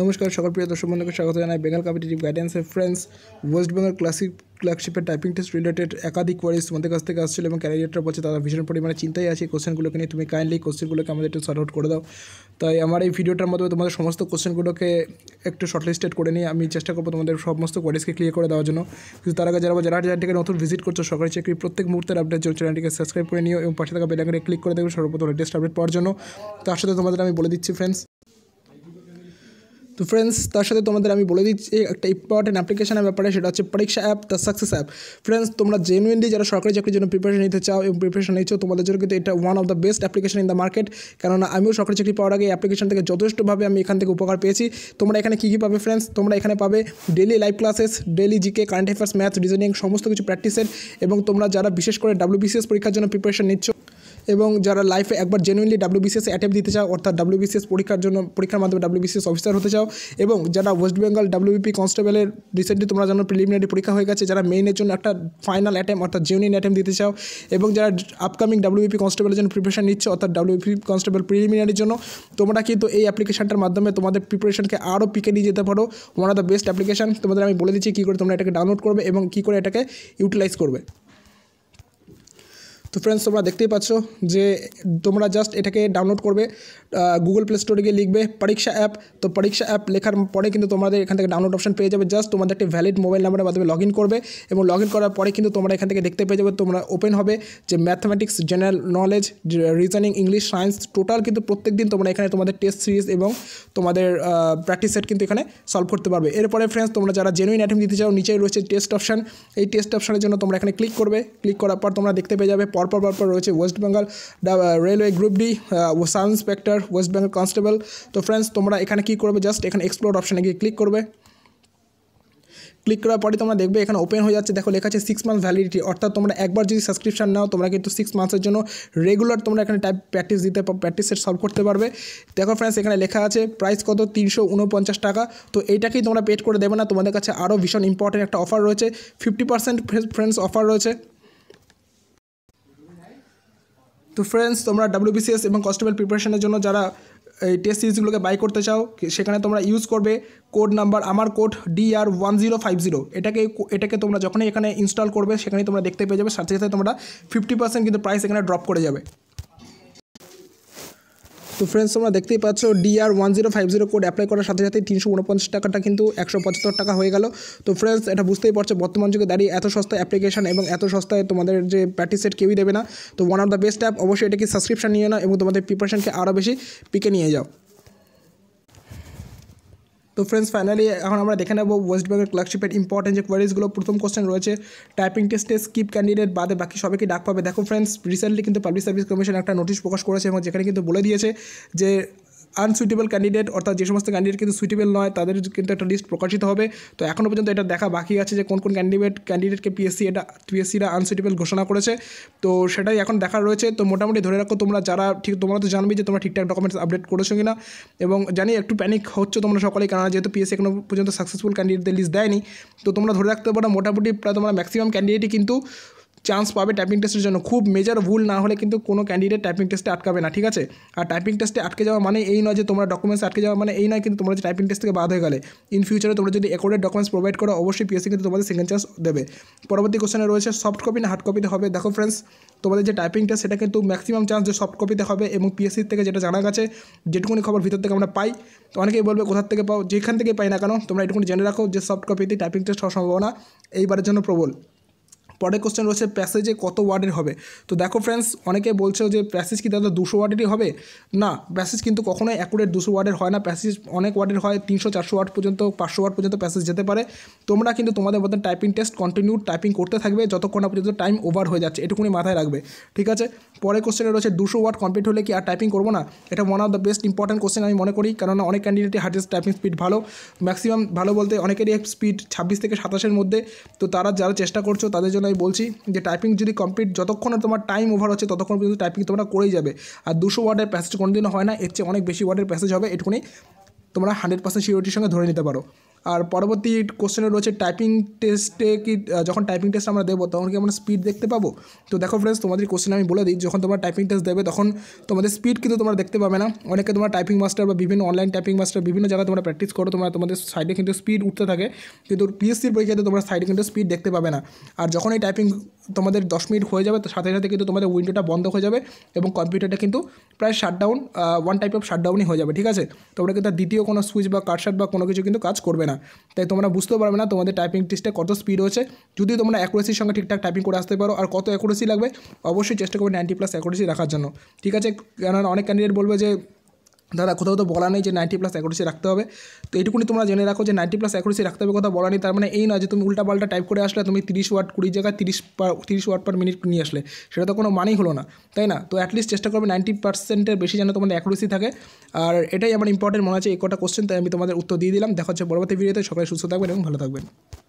নমস্কার সকল প্রিয় দর্শক বন্ধুকে স্বাগত জানাই বেঙ্গল গাইডেন্স গাইডেন্সের ফ্রেন্ডস ওয়েস্ট বেঙ্গল ক্লাসিক ক্লার্কশিপের টাইপিং টেস্ট রিলেটেড একাধিক কোয়ারিজ তোমাদের কাছ থেকে আসছিল এবং ক্যারিয়ারটা বলছে তারা ভীষণ পরিমাণে চিন্তাই আছে কোশ্চেনগুলোকে নিয়ে তুমি কাইন্ডলি কোশ্চেনগুলোকে আমাদের একটু সর্ট আউট করে দাও তাই আমার এই ভিডিওটার মাধ্যমে তোমাদের সমস্ত কোশ্চেনগুলোকে একটু শর্টলিস্টেড করে নিয়ে আমি চেষ্টা করবো তোমাদের সমস্ত কোয়ারিজকে ক্লিয়ার করে দেওয়ার জন্য কিন্তু তার আগে যারা যারা থেকে নতুন ভিজিট করছো সরকারি চাকরি প্রত্যেক মুহূর্তের আপডেট জন্য চ্যানেলটিকে সাবস্ক্রাইব করে নিও এবং পাশে থাকা বেলাঙ্গে ক্লিক করে দেবে সর্বপ্রথম লেটেস্ট আপডেট পাওয়ার জন্য তার সাথে তোমাদের আমি বলে দিচ্ছি ফ্রেন্ডস তো ফ্রেন্ডস তার সাথে তোমাদের আমি বলে দিচ্ছি একটা ইম্পর্টেন্ট অ্যাপ্লিকেশনের ব্যাপারে সেটা হচ্ছে পরীক্ষা app the success app friends তোমরা জেনুইনলি যারা সরকারি চাকরির জন্য প্রিপারেশন নিতে চাও এবং প্রিপারেশন নিচ্ছ তোমাদের জন্য কিন্তু এটা one of the best application in the market কেননা আমিও সরকারি চাকরি পাওয়ার আগে অ্যাপ্লিকেশন থেকে যথেষ্টভাবে আমি এখান থেকে উপকার পেয়েছি তোমরা এখানে কী কী পাবে ফ্রেন্ডস তোমরা এখানে পাবে daily live classes daily GK current affairs math reasoning সমস্ত কিছু প্র্যাকটিসের এবং তোমরা যারা বিশেষ করে ডাব্লিউবিসিএস পরীক্ষার জন্য প্রিপারেশন নিচ্ছ এবং যারা লাইফে একবার জেনুইনলি ডাব্লিউবিসিএস অ্যাটেম্প দিতে চাও অর্থাৎ ডাব্লিউবিসিএস পরীক্ষার জন্য পরীক্ষার মাধ্যমে ডাব্লিউবিসিএস অফিসার হতে চাও এবং যারা ওয়েস্ট বেঙ্গল ডাব্লিউবিপি কনস্টেবলের রিসেন্টলি তোমরা জানো প্রিলিমিনারি পরীক্ষা হয়ে গেছে যারা মেইনের জন্য একটা ফাইনাল অ্যাটেম্প অর্থাৎ জেনুইন অ্যাটেম্প দিতে চাও এবং যারা আপকামিং ডাব্লিউবিপি কনস্টেবলের জন্য প্রিপারেশন নিচ্ছ অর্থাৎ ডাব্লিউবিপি কনস্টেবল প্রিলিমিনারির জন্য তোমরা কিন্তু এই অ্যাপ্লিকেশনটার মাধ্যমে তোমাদের প্রিপারেশনকে আরও পিকে নিয়ে যেতে পারো one of the best application তোমাদের আমি বলে দিচ্ছি কী করে তোমরা এটাকে ডাউনলোড করবে এবং কী করে এটাকে ইউটিলাইজ করবে তো ফ্রেন্ডস তোমরা দেখতেই পাচ্ছ যে তোমরা জাস্ট এটাকে ডাউনলোড করবে গুগল প্লে স্টোরে গিয়ে লিখবে পরীক্ষা অ্যাপ তো পরীক্ষা অ্যাপ লেখার পরে কিন্তু তোমাদের এখান থেকে ডাউনলোড অপশন পেয়ে যাবে জাস্ট তোমাদের একটি ভ্যালিড মোবাইল নাম্বারের মাধ্যমে লগ করবে এবং লগ করার পরে কিন্তু তোমরা এখান থেকে দেখতে পেয়ে যাবে তোমরা ওপেন হবে যে mathematics general knowledge reasoning English science total কিন্তু প্রত্যেক দিন তোমরা এখানে তোমাদের টেস্ট সিরিজ এবং তোমাদের প্র্যাকটিস সেট কিন্তু এখানে সলভ করতে পারবে এরপরে ফ্রেন্ডস তোমরা যারা জেনুইন অ্যাটেম্প দিতে চাও নিচেই রয়েছে টেস্ট অপশান এই টেস্ট অপশানের জন্য তোমরা এখানে ক্লিক করবে ক্লিক করার পর তোমরা দেখতে পেয়ে যাবে পরপর পরপর রয়েছে West Bengal railway group D ও sub inspector West Bengal constable তো ফ্রেন্ডস তোমরা এখানে কী করবে জাস্ট এখানে এক্সপ্লোর অপশানে গিয়ে ক্লিক করবে ক্লিক করার পরে তোমরা দেখবে এখানে ওপেন হয়ে যাচ্ছে দেখো লেখা আছে সিক্স মান্থ ভ্যালিডিটি অর্থাৎ তোমরা একবার যদি সাবস্ক্রিপশন নাও তোমরা কিন্তু সিক্স মান্থসের জন্য রেগুলার তোমরা এখানে টাইপ প্র্যাকটিস দিতে প্র্যাকটিস সেট সলভ করতে পারবে দেখো ফ্রেন্ডস এখানে লেখা আছে প্রাইস কত তিনশো উনপঞ্চাশ টাকা তো এইটাকেই তোমরা পেড করে দেবে না তোমাদের কাছে আরও ভীষণ ইম্পর্টেন্ট একটা অফার রয়েছে ফিফটি পার্সেন্ট ফ্রেন্ডস অফার রয়েছে তো ফ্রেন্ডস তোমরা ডাব্লিউবিসিএস এবং কনস্টেবল প্রিপারেশনের জন্য যারা এই টেস্ট সিরিজগুলোকে বাই করতে চাও সেখানে তোমরা ইউজ করবে কোড নাম্বার আমার code D R one zero five zero এটাকে এটাকে তোমরা যখনই এখানে ইনস্টল করবে সেখানেই তোমরা দেখতে পেয়ে যাবে সাথে সাথে তোমরা ফিফটি পার্সেন্ট কিন্তু প্রাইস এখানে ড্রপ করে যাবে তো ফ্রেন্ডস তোমরা দেখতেই পাচ্ছ DR one zero five zero code apply করার সাথে সাথে তিনশো উনপঞ্চাশ টাকাটা কিন্তু একশো পঁচাত্তর টাকা হয়ে গেল তো ফ্রেন্ডস এটা বুঝতেই পারছো বর্তমান যুগে দাঁড়িয়ে এত সস্তা অ্যাপ্লিকেশন এবং এত সস্তায় তোমাদের যে প্যাটি সেট কেউই দেবে না তো one of the best app অবশ্যই এটাকে সাবস্ক্রিপশন নিয়ে নাও এবং তোমাদের প্রিপারেশনকে আরও বেশি পিকে নিয়ে যাও তো ফ্রেন্ডস ফাইনালি এখন আমরা দেখে নেব ওয়েস্ট বেঙ্গল ক্লার্কশিপের ইম্পর্টেন্ট যে কোয়ারিজগুলো প্রথম কোশ্চেন রয়েছে টাইপিং টেস্টে স্কিপ ক্যান্ডিডেট বাদে বাকি সবাইকে ডাক পাবে দেখো ফ্রেন্ডস রিসেন্টলি কিন্তু পাবলিক সার্ভিস কমিশন একটা নোটিশ প্রকাশ করেছে এবং যেখানে কিন্তু বলে দিয়েছে যে আনসুইটেবল ক্যান্ডিডেট অর্থাৎ যে সমস্ত ক্যান্ডিডেট কিন্তু সুইটেবল নয় তাদের কিন্তু একটা লিস্ট প্রকাশিত হবে তো এখনও পর্যন্ত এটা দেখা বাকি আছে যে কোন কোন ক্যান্ডিডেট ক্যান্ডিডেটকে পিএসসি এটা পিএসসিরা আনসুইটেবল ঘোষণা করেছে তো সেটাই এখন দেখা রয়েছে তো মোটামুটি ধরে রাখো তোমরা যারা ঠিক তোমরা তো জানবে যে তোমরা ঠিকঠাক ডকুমেন্টস আপডেট করেছো কিনা এবং জানি একটু প্যানিক হচ্ছে তোমরা সকলে কেননা যেহেতু পিএসসি এখনও পর্যন্ত সাকসেসফুল ক্যান্ডিডেটদের লিস্ট দেয়নি তো তোমরা ধরে রাখতে পারো মোটামুটি প্রায় তোমরা ম্যাক্সিমাম ক্যান্ডিডেটই কিন্তু চান্স পাবে টাইপিং টেস্টের জন্য খুব মেজর ভুল না হলে কিন্তু কোনো ক্যান্ডিডেট টাইপিং টেস্টে আটকাবে না ঠিক আছে আর টাইপিং টেস্টে আটকে যাওয়া মানে এই নয় যে তোমরা ডকুমেন্টস আটকে যাওয়া মানে এই নয় কিন্তু তোমরা যে টাইপিং টেস্ট থেকে বাদ হয়ে গেলে ইন ফিউচারে তোমরা যদি অ্যাকোর্ডেড ডকুমেন্টস প্রোভাইড করো অবশ্যই পিএসসি কিন্তু তোমাদের সেকেন্ড চান্স দেবে পরবর্তী কোশ্চেনে রয়েছে সফট কপি না হার্ড কপিতে হবে দেখো ফ্রেন্ডস তোমাদের যে টাইপিং টেস্ট সেটা কিন্তু ম্যাক্সিমাম চান্স যে সফট কপিতে হবে এবং পিএসসির থেকে যেটা জানা গেছে যেটুকুনি খবর ভিতর থেকে আমরা পাই তো অনেকেই বলবে কোথার থেকে পাও যেখান থেকে পাই না কেন তোমরা এটুকুনি জেনে রাখো যে সফট কপিতে টাইপিং টেস্ট হওয়ার সম্ভাবনা এইবারের জন্য প্রবল পরের কোশ্চেন রয়েছে প্যাসেজে কত ওয়ার্ডের হবে তো দেখো ফ্রেন্ডস অনেকে বলছো যে প্যাসেজ কি দাদা দুশো ওয়ার্ডেরই হবে না প্যাসেজ কিন্তু কখনোই অ্যাকুরেট দুশো ওয়ার্ডের হয় না প্যাসেজ অনেক ওয়ার্ডের হয় তিনশো চারশো ওয়ার্ড পর্যন্ত পাঁচশো ওয়ার্ড পর্যন্ত প্যাসেজ যেতে পারে তোমরা কিন্তু তোমাদের মধ্যে টাইপিং টেস্ট কন্টিনিউ টাইপিং করতে থাকবে যতক্ষণ না পর্যন্ত টাইম ওভার হয়ে যাচ্ছে এটুকুনি মাথায় রাখবে ঠিক আছে পরের কোশ্চেনে রয়েছে দুশো ওয়ার্ড কমপ্লিট হলে কি আর টাইপিং করবো না এটা one of the best important question আমি মনে করি কেননা অনেক ক্যান্ডিডেটের হার্ডেস্ট টাইপিং স্পিড ভালো ম্যাক্সিমাম ভালো বলতে অনেকেরই স্পিড ছাব্বিশ থেকে সাতাশের মধ্যে তো তারা যারা চেষ্টা করছো তাদের জন্য আমি বলছি যে টাইপিং যদি কমপ্লিট যতক্ষণ তোমার টাইম ওভার হচ্ছে ততক্ষণ পর্যন্ত টাইপিং তোমরা করেই যাবে আর দুশো ওয়ার্ডের প্যাসেজ কোনোদিনও হয় না এর চেয়ে অনেক বেশি ওয়ার্ডের প্যাসেজ হবে এটুকুনি তোমরা হান্ড্রেড পার্সেন্ট সিওরিটির সঙ্গে ধরে নিতে পারো আর পরবর্তী কোশ্চেনে রয়েছে টাইপিং টেস্টে কি যখন টাইপিং টেস্ট আমরা দেবো তখন কি আমরা স্পিড দেখতে পাবো তো দেখো ফ্রেন্ডস তোমাদের কোশ্চেন আমি বলে দিই যখন তোমরা টাইপিং টেস্ট দেবে তখন তোমাদের স্পিড কিন্তু তোমরা দেখতে পাবে না অনেকে তোমরা টাইপিং মাস্টার বা বিভিন্ন অনলাইন টাইপিং মাস্টার বিভিন্ন জায়গায় তোমরা প্র্যাকটিস করো তোমরা তোমাদের সাইডে কিন্তু স্পিড উঠতে থাকে কিন্তু পিএসসির পরীক্ষাতে তোমরা সাইডে কিন্তু স্পিড দেখতে পাবে না আর যখন এই টাইপিং তোমাদের দশ মিনিট হয়ে যাবে তো সাথে সাথে কিন্তু তোমাদের উইন্ডোটা বন্ধ হয়ে যাবে এবং কম্পিউটারটা কিন্তু প্রায় শাটডাউন ওয়ান টাইপ অফ শাটডাউনই হয়ে যাবে ঠিক আছে তোমরা কিন্তু দ্বিতীয় কোনো সুইচ বা কাটশাট বা কোনো কিছু কিন্তু কাজ করবে না তাই তোমরা বুঝতে পারবে না তোমাদের টাইপিং টেস্টে কত স্পিড হচ্ছে যদি তোমরা অ্যাকুরেসির সঙ্গে ঠিকঠাক টাইপিং করে আসতে পারো আর কত অ্যাকুরেসি লাগবে অবশ্যই চেষ্টা করবে নাইনটি প্লাস অ্যাকুরেসি রাখার জন্য ঠিক আছে কেননা অনেক ক্যান্ডিডেট বলবে যে দাদা কোথাও তো বলা নেই যে নাইনটি প্লাস অ্যাকুরেসি রাখতে হবে তো এইটুকুনি তোমরা জেনে রাখো যে নাইনটি প্লাস অ্যাকুরেসি রাখতে হবে কথা বলা নেই তার মানে এই নয় যে তুমি উল্টাপাল্টা টাইপ করে আসলে তুমি তিরিশ ওয়াট কুড়ি জায়গায় তিরিশ তিরিশ ওয়াট পার মিনিট নিয়ে আসলে সেটা তো কোনো মানেই হলো না তাই না তো অ্যাটলিস্ট চেষ্টা করবে নাইনটি পার্সেন্টের বেশি যেন তোমাদের অ্যাকুরেসি থাকে আর এটাই আমার ইম্পর্টেন্ট মনে হচ্ছে এই কটা কোশ্চেন তাই আমি তোমাদের উত্তর দিয়ে দিলাম দেখা হচ্ছে পরবর্তী ভিডিওতে সবাই সুস্থ থাকবেন এবং ভালো থাকবেন